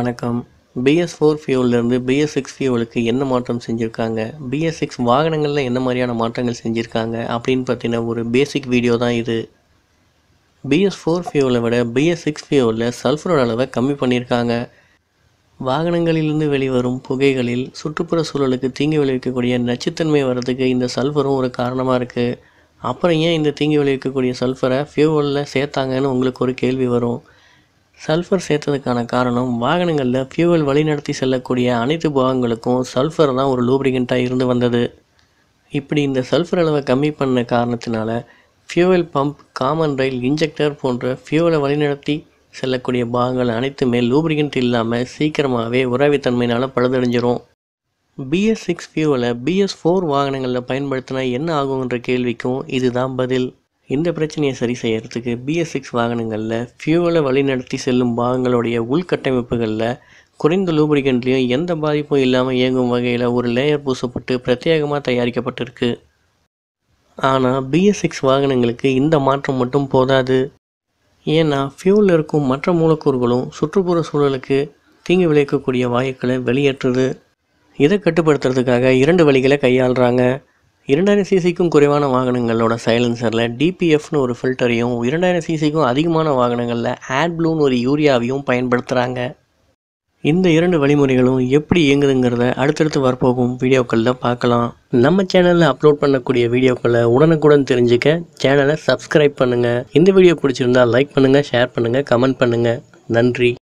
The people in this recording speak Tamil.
வணக்கம் பிஎஸ் ஃபோர் ஃபியூவிலேருந்து பிஎஸ் சிக்ஸ் ஃபியூவலுக்கு என்ன மாற்றம் செஞ்சுருக்காங்க பிஎஸ் சிக்ஸ் வாகனங்களில் என்ன மாதிரியான மாற்றங்கள் செஞ்சுருக்காங்க அப்படின்னு பார்த்தீங்கன்னா ஒரு பேசிக் வீடியோ தான் இது பிஎஸ் ஃபோர் ஃபியூவலை விட பிஎஸ் சிக்ஸ் ஃபியூவலில் சல்ஃபரோட அளவை கம்மி பண்ணியிருக்காங்க வாகனங்களிலிருந்து வெளிவரும் புகைகளில் சுற்றுப்புற சூழலுக்கு தீங்கு விளைவிக்கக்கூடிய நச்சுத்தன்மை வர்றதுக்கு இந்த சல்ஃபரும் ஒரு காரணமாக இருக்குது அப்புறம் ஏன் இந்த தீங்கு விளைவிக்கக்கூடிய சல்ஃபரை ஃபியூவலில் சேர்த்தாங்கன்னு உங்களுக்கு ஒரு கேள்வி வரும் சல்ஃபர் சேர்த்ததுக்கான காரணம் வாகனங்களில் ஃபியூவல் வழிநடத்தி செல்லக்கூடிய அனைத்து பாகங்களுக்கும் சல்ஃபர் தான் ஒரு லூப்ரிகண்ட்டாக இருந்து வந்தது இப்படி இந்த சல்ஃபர் அளவை கம்மி பண்ண காரணத்தினால fuel pump common rail injector போன்ற ஃபியூவலை வழிநடத்தி செல்லக்கூடிய பாகங்கள் அனைத்துமே லூப்ரிகண்ட் இல்லாமல் சீக்கிரமாகவே உராவித்தன்மையினால் பழுதடைஞ்சிரும் பிஎஸ் சிக்ஸ் ஃபியூவலை பிஎஸ் ஃபோர் வாகனங்களில் பயன்படுத்தினா என்ன ஆகும்ன்ற கேள்விக்கும் இதுதான் பதில் இந்த பிரச்சனையை சரி செய்யறதுக்கு பிஎஸ் சிக்ஸ் வாகனங்களில் ஃபியூவலை வழிநடத்தி செல்லும் பாகங்களுடைய உள்கட்டமைப்புகளில் குறைந்த லூப்ரிகன்ட்லேயும் எந்த பாதிப்பும் இல்லாமல் இயங்கும் வகையில் ஒரு லேயர் பூசப்பட்டு பிரத்யேகமாக தயாரிக்கப்பட்டிருக்கு ஆனால் பிஎஸ் சிக்ஸ் வாகனங்களுக்கு இந்த மாற்றம் மட்டும் போதாது ஏன்னா ஃபியூவில் இருக்கும் மற்ற மூலக்கூறுகளும் சுற்றுப்புற சூழலுக்கு தீங்கு விளைவிக்கக்கூடிய வாயுக்களை வெளியேற்றுது இதை கட்டுப்படுத்துறதுக்காக இரண்டு வழிகளை கையாளுறாங்க இரண்டாயிரம் சிசிக்கும் குறைவான வாகனங்களோட சைலன்சரில் டிபிஎஃப்னு ஒரு ஃபில்டரையும் இரண்டாயிரம் சிசிக்கும் அதிகமான வாகனங்களில் ப்ளூனு ஒரு யூரியாவையும் பயன்படுத்துகிறாங்க இந்த இரண்டு வழிமுறைகளும் எப்படி இயங்குதுங்கிறத அடுத்தடுத்து வரப்போகும் வீடியோக்களில் பார்க்கலாம் நம்ம சேனலில் அப்லோட் பண்ணக்கூடிய வீடியோக்களை உடனுக்குடன் தெரிஞ்சுக்க சேனலை சப்ஸ்கிரைப் பண்ணுங்கள் இந்த வீடியோ பிடிச்சிருந்தால் லைக் பண்ணுங்கள் ஷேர் பண்ணுங்கள் கமெண்ட் பண்ணுங்கள் நன்றி